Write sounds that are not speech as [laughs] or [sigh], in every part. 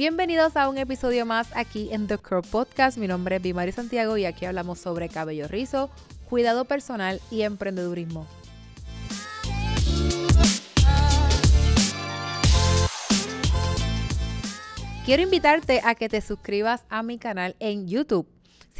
Bienvenidos a un episodio más aquí en The Curl Podcast. Mi nombre es Bimari Santiago y aquí hablamos sobre cabello rizo, cuidado personal y emprendedurismo. Quiero invitarte a que te suscribas a mi canal en YouTube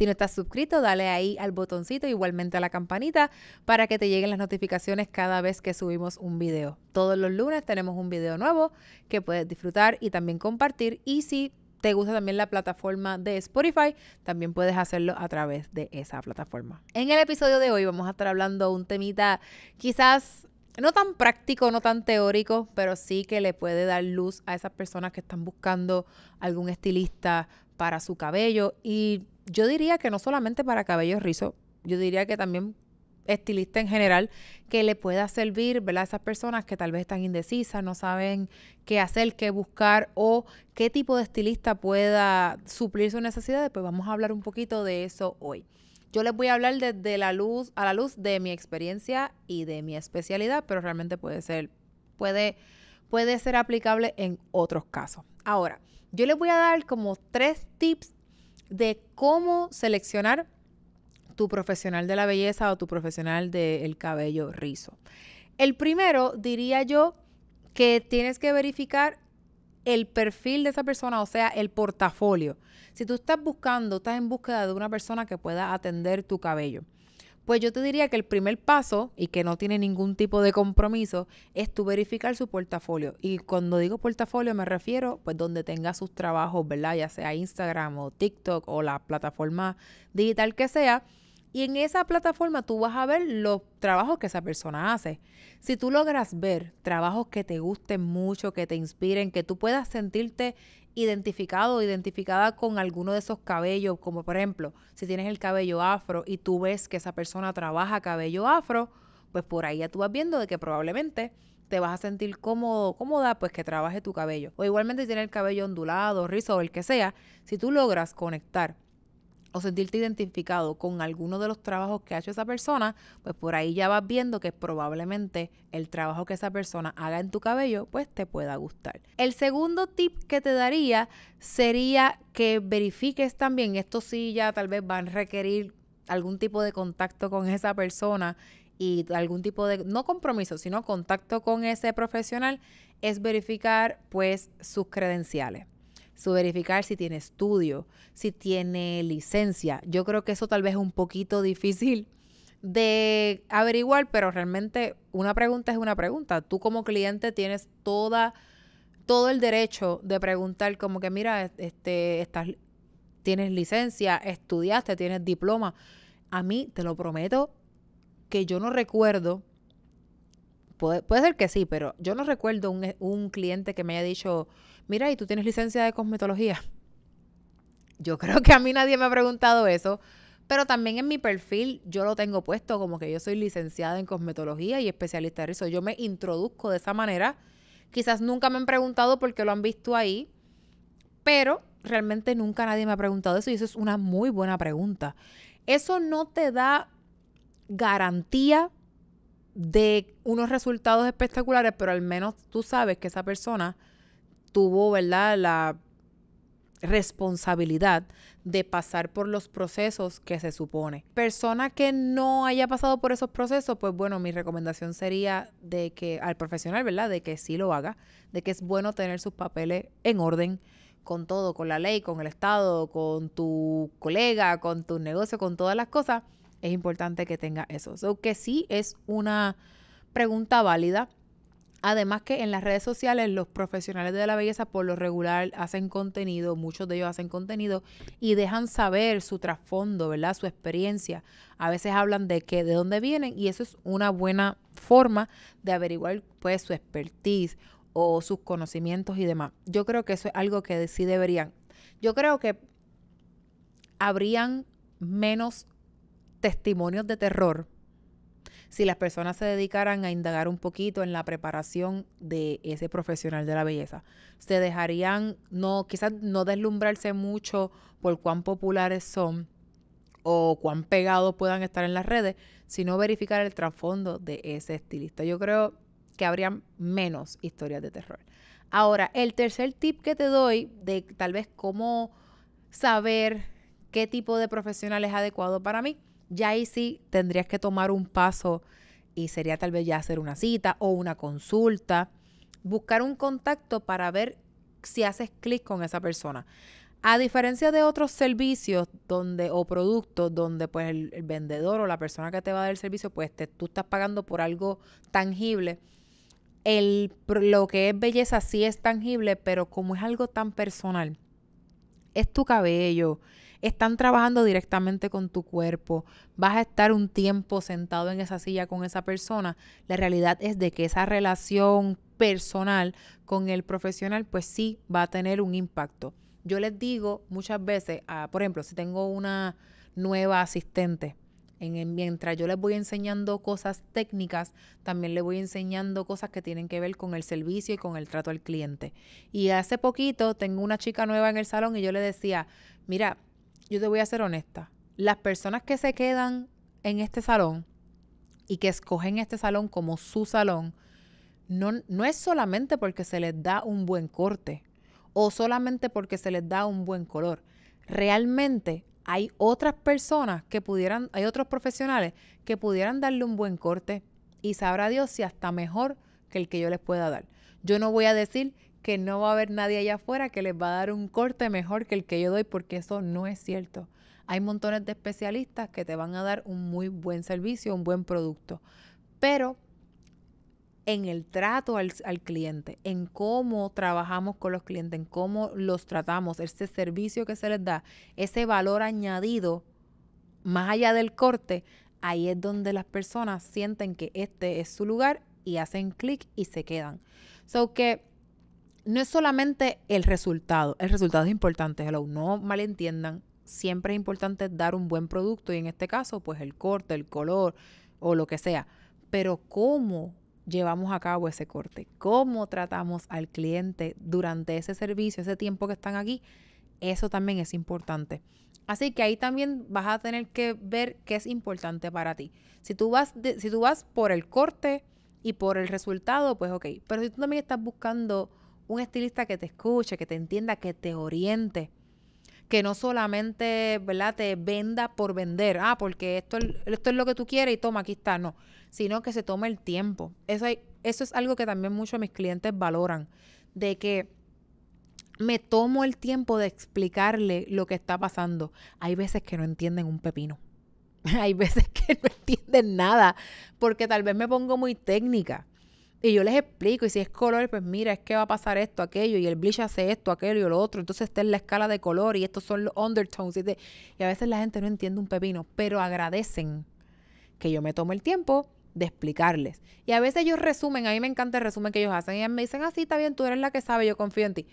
si no estás suscrito, dale ahí al botoncito, igualmente a la campanita, para que te lleguen las notificaciones cada vez que subimos un video. Todos los lunes tenemos un video nuevo que puedes disfrutar y también compartir. Y si te gusta también la plataforma de Spotify, también puedes hacerlo a través de esa plataforma. En el episodio de hoy vamos a estar hablando un temita quizás no tan práctico, no tan teórico, pero sí que le puede dar luz a esas personas que están buscando algún estilista para su cabello y yo diría que no solamente para cabello rizo, yo diría que también estilista en general que le pueda servir ¿verdad? a esas personas que tal vez están indecisas, no saben qué hacer, qué buscar o qué tipo de estilista pueda suplir sus necesidades, pues vamos a hablar un poquito de eso hoy. Yo les voy a hablar desde la luz a la luz de mi experiencia y de mi especialidad, pero realmente puede ser puede puede ser aplicable en otros casos. Ahora, yo les voy a dar como tres tips de cómo seleccionar tu profesional de la belleza o tu profesional del cabello rizo. El primero diría yo que tienes que verificar el perfil de esa persona, o sea, el portafolio. Si tú estás buscando, estás en búsqueda de una persona que pueda atender tu cabello. Pues yo te diría que el primer paso, y que no tiene ningún tipo de compromiso, es tu verificar su portafolio. Y cuando digo portafolio me refiero, pues donde tenga sus trabajos, ¿verdad? Ya sea Instagram o TikTok o la plataforma digital que sea y en esa plataforma tú vas a ver los trabajos que esa persona hace. Si tú logras ver trabajos que te gusten mucho, que te inspiren, que tú puedas sentirte identificado o identificada con alguno de esos cabellos, como por ejemplo, si tienes el cabello afro y tú ves que esa persona trabaja cabello afro, pues por ahí ya tú vas viendo de que probablemente te vas a sentir cómodo, cómoda, pues que trabaje tu cabello. O igualmente si tienes el cabello ondulado, rizo o el que sea, si tú logras conectar o sentirte identificado con alguno de los trabajos que ha hecho esa persona, pues por ahí ya vas viendo que probablemente el trabajo que esa persona haga en tu cabello, pues te pueda gustar. El segundo tip que te daría sería que verifiques también, esto sí ya tal vez van a requerir algún tipo de contacto con esa persona y algún tipo de, no compromiso, sino contacto con ese profesional, es verificar pues sus credenciales su verificar si tiene estudio, si tiene licencia. Yo creo que eso tal vez es un poquito difícil de averiguar, pero realmente una pregunta es una pregunta. Tú como cliente tienes toda todo el derecho de preguntar como que mira, este estás tienes licencia, estudiaste, tienes diploma. A mí te lo prometo que yo no recuerdo Puede, ser que sí, pero yo no recuerdo un, eh, un cliente que me haya dicho, mira, ¿y tú tienes licencia de cosmetología? Yo [laughs] creo que a mí nadie me ha preguntado eso, pero también en mi perfil yo lo tengo puesto como que yo soy licenciada en cosmetología y especialista en eso. Yo me introduzco de esa manera. Quizás nunca me han preguntado porque lo han visto ahí, pero realmente nunca nadie me ha preguntado eso y eso es una muy buena pregunta. Eso no te da garantía de unos resultados espectaculares, pero al menos tú sabes que esa persona tuvo, ¿verdad? La responsabilidad de pasar por los procesos que se supone. Persona que no haya pasado por esos procesos, pues bueno, mi recomendación sería de que al profesional, ¿verdad? De que sí lo haga, de que es bueno tener sus papeles en orden con todo, con la ley, con el Estado, con tu colega, con tu negocio, con todas las cosas es importante que tenga eso. Aunque sí es una pregunta válida. Además que en las redes sociales los profesionales de la belleza por lo regular hacen contenido, muchos de ellos hacen contenido y dejan saber su trasfondo, ¿verdad? Su experiencia. A veces hablan de que de dónde vienen y eso es una buena forma de averiguar pues su expertise o sus conocimientos y demás. Yo creo que eso es algo que sí deberían. Yo creo que habrían menos testimonios de terror, si las personas se dedicaran a indagar un poquito en la preparación de ese profesional de la belleza. Se dejarían, no, quizás no deslumbrarse mucho por cuán populares son o cuán pegados puedan estar en las redes, sino verificar el trasfondo de ese estilista. Yo creo que habrían menos historias de terror. Ahora, el tercer tip que te doy de tal vez cómo saber qué tipo de profesional es adecuado para mí ya ahí sí tendrías que tomar un paso y sería tal vez ya hacer una cita o una consulta, buscar un contacto para ver si haces clic con esa persona. A diferencia de otros servicios donde o productos donde pues el, vendedor o la persona que te va a dar el servicio pues te, tú estás pagando por algo tangible. El, lo que es belleza sí es tangible, pero como es algo tan personal, es tu cabello, están trabajando directamente con tu cuerpo, vas a estar un tiempo sentado en esa silla con esa persona, la realidad es de que esa relación personal con el profesional pues sí va a tener un impacto. Yo les digo muchas veces, por ejemplo, si tengo una nueva asistente, mientras yo les voy enseñando cosas técnicas, también les voy enseñando cosas que tienen que ver con el servicio y con el trato al cliente. Y hace poquito tengo una chica nueva en el salón y yo le decía, mira, yo te voy a ser honesta, las personas que se quedan en este salón y que escogen este salón como su salón, no, no es solamente porque se les da un buen corte o solamente porque se les da un buen color. Realmente hay otras personas que pudieran, hay otros profesionales que pudieran darle un buen corte y sabrá Dios si hasta mejor que el que yo les pueda dar. Yo no voy a decir que no va a haber nadie allá afuera que les va a dar un corte mejor que el que yo doy porque eso no es cierto. Hay montones de especialistas que te van a dar un muy buen servicio, un buen producto. Pero en el trato al, cliente, en cómo trabajamos con los clientes, en cómo los tratamos, ese servicio que se les da, ese valor añadido, más allá del corte, ahí es donde las personas sienten que este es su lugar y hacen clic y se quedan. So que no es solamente el resultado, el resultado es importante, no malentiendan, siempre es importante dar un buen producto y en este caso, pues el corte, el color o lo que sea, pero cómo llevamos a cabo ese corte, cómo tratamos al cliente durante ese servicio, ese tiempo que están aquí, eso también es importante. Así que ahí también vas a tener que ver qué es importante para ti. Si tú vas, si tú vas por el corte y por el resultado, pues ok. Pero si tú también estás buscando un estilista que te escuche, que te entienda, que te oriente, que no solamente, ¿verdad?, te venda por vender, ah, porque esto, esto es lo que tú quieres y toma, aquí está, no, sino que se tome el tiempo. Eso, eso es algo que también muchos de mis clientes valoran, de que me tomo el tiempo de explicarle lo que está pasando. Hay veces que no entienden un pepino. [laughs] Hay veces que no entienden nada, porque tal vez me pongo muy técnica. Y yo les explico, y si es color, pues mira, es que va a pasar esto, aquello, y el bleach hace esto, aquello y lo otro. Entonces está en la escala de color y estos son los undertones. Y, a veces la gente no entiende un pepino, pero agradecen que yo me tome el tiempo de explicarles. Y a veces ellos resumen, a mí me encanta el resumen que ellos hacen. y me dicen, así ah, está bien, tú eres la que sabe, yo confío en ti.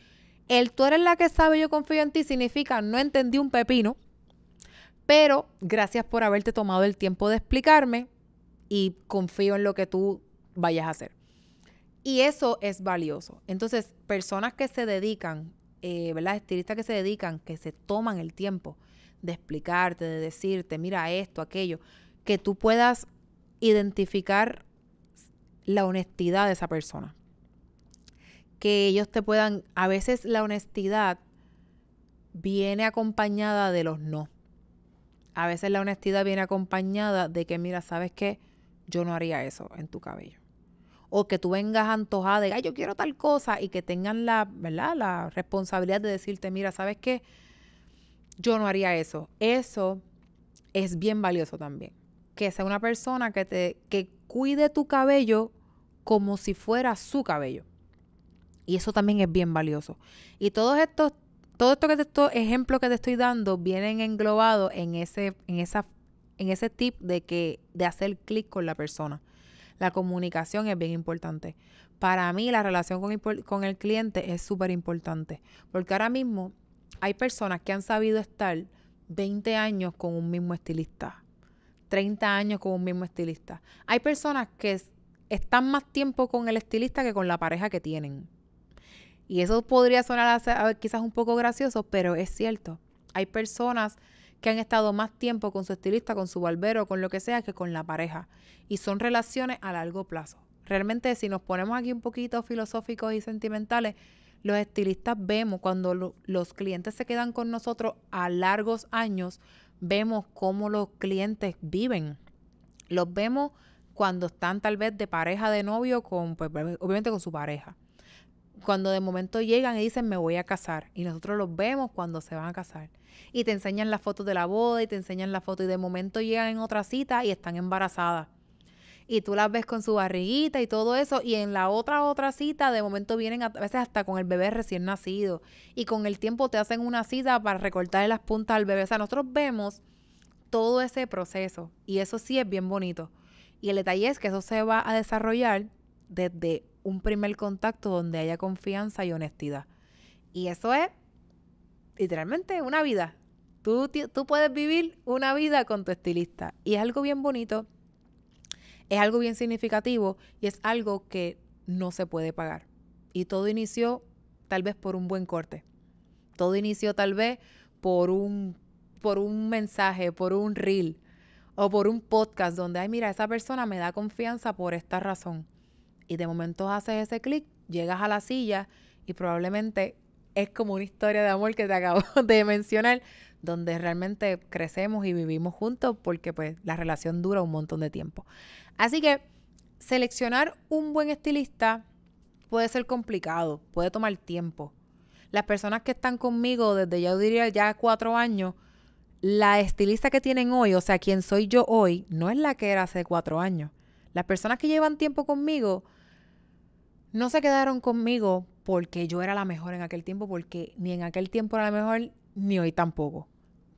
El tú eres la que sabe, yo confío en ti significa no entendí un pepino, pero gracias por haberte tomado el tiempo de explicarme y confío en lo que tú vayas a hacer. Y eso es valioso. Entonces, personas que se dedican, eh, ¿verdad? Estilistas que se dedican, que se toman el tiempo de explicarte, de decirte, mira esto, aquello, que tú puedas identificar la honestidad de esa persona. Que ellos te puedan, a veces la honestidad viene acompañada de los no. A veces la honestidad viene acompañada de que, mira, sabes qué? yo no haría eso en tu cabello o que tú vengas antojada de, ay, yo quiero tal cosa y que tengan la, ¿verdad? la responsabilidad de decirte, mira, ¿sabes qué? Yo no haría eso. Eso es bien valioso también. Que sea una persona que te que cuide tu cabello como si fuera su cabello. Y eso también es bien valioso. Y todos estos todo esto que ejemplos que te estoy dando vienen englobados en ese en esa en ese tip de que de hacer clic con la persona. La comunicación es bien importante. Para mí la relación con, el cliente es súper importante, porque ahora mismo hay personas que han sabido estar 20 años con un mismo estilista, 30 años con un mismo estilista. Hay personas que están más tiempo con el estilista que con la pareja que tienen. Y eso podría sonar quizás un poco gracioso, pero es cierto. Hay personas que han estado más tiempo con su estilista, con su barbero, con lo que sea, que con la pareja. Y son relaciones a largo plazo. Realmente, si nos ponemos aquí un poquito filosóficos y sentimentales, los estilistas vemos cuando los clientes se quedan con nosotros a largos años, vemos cómo los clientes viven. Los vemos cuando están tal vez de pareja de novio con, pues, obviamente con su pareja cuando de momento llegan y dicen me voy a casar y nosotros los vemos cuando se van a casar y te enseñan las fotos de la boda y te enseñan la foto y de momento llegan en otra cita y están embarazadas y tú las ves con su barriguita y todo eso y en la otra otra cita de momento vienen a veces hasta con el bebé recién nacido y con el tiempo te hacen una cita para recortarle las puntas al bebé. O sea, nosotros vemos todo ese proceso y eso sí es bien bonito. Y el detalle es que eso se va a desarrollar desde un primer contacto donde haya confianza y honestidad. Y eso es literalmente una vida. Tú, puedes vivir una vida con tu estilista. Y es algo bien bonito, es algo bien significativo y es algo que no se puede pagar. Y todo inició tal vez por un buen corte. Todo inició tal vez por un, por un mensaje, por un reel o por un podcast donde, ay, mira, esa persona me da confianza por esta razón y de momento haces ese clic, llegas a la silla y probablemente es como una historia de amor que te acabo [laughs] de mencionar, donde realmente crecemos y vivimos juntos porque pues la relación dura un montón de tiempo. Así que seleccionar un buen estilista puede ser complicado, puede tomar tiempo. Las personas que están conmigo desde yo diría ya cuatro años, la estilista que tienen hoy, o sea, quien soy yo hoy, no es la que era hace cuatro años. Las personas que llevan tiempo conmigo no se quedaron conmigo porque yo era la mejor en aquel tiempo, porque ni en aquel tiempo era la mejor, ni hoy tampoco.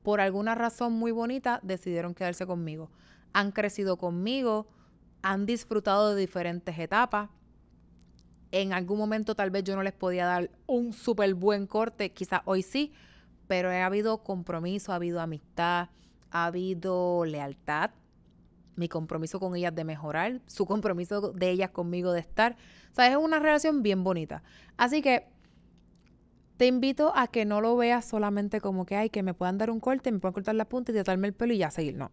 Por alguna razón muy bonita decidieron quedarse conmigo. Han crecido conmigo, han disfrutado de diferentes etapas. En algún momento tal vez yo no les podía dar un súper buen corte, quizás hoy sí, pero ha habido compromiso, ha habido amistad, ha habido lealtad, mi compromiso con ellas de mejorar, su compromiso de ellas conmigo de estar. O sea, es una relación bien bonita. Así que te invito a que no lo veas solamente como que, hay, que me puedan dar un corte, me puedan cortar la punta y tratarme el pelo y ya seguir. No.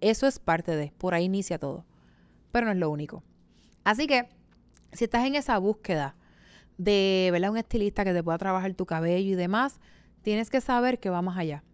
Eso es parte de, por ahí inicia todo. Pero no es lo único. Así que, si estás en esa búsqueda de, a Un estilista que te pueda trabajar tu cabello y demás, tienes que saber que vamos allá.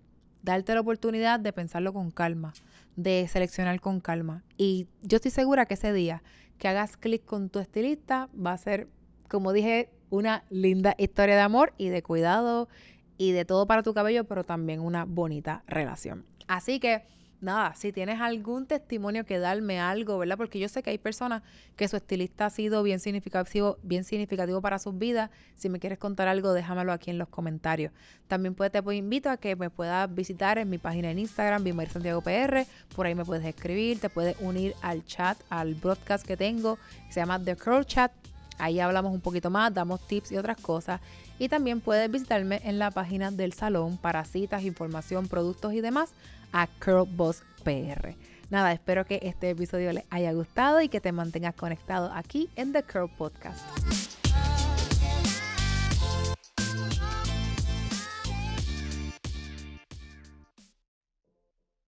Darte la oportunidad de pensarlo con calma, de seleccionar con calma. Y yo estoy segura que ese día que hagas clic con tu estilista va a ser, como dije, una linda historia de amor y de cuidado y de todo para tu cabello, pero también una bonita relación. Así que nada, si tienes algún testimonio que darme algo, ¿verdad? Porque yo sé que hay personas que su estilista ha sido bien significativo, bien significativo para sus vidas. Si me quieres contar algo, déjamelo aquí en los comentarios. También puedes, te pues invito a que me puedas visitar en mi página en Instagram, Bimair Santiago PR. Por ahí me puedes escribir, te puedes unir al chat, al broadcast que tengo, que se llama The Curl Chat. Ahí hablamos un poquito más, damos tips y otras cosas. Y también puedes visitarme en la página del salón para citas, información, productos y demás a Curlboss PR. Nada, espero que este episodio les haya gustado y que te mantengas conectado aquí en The Curl Podcast.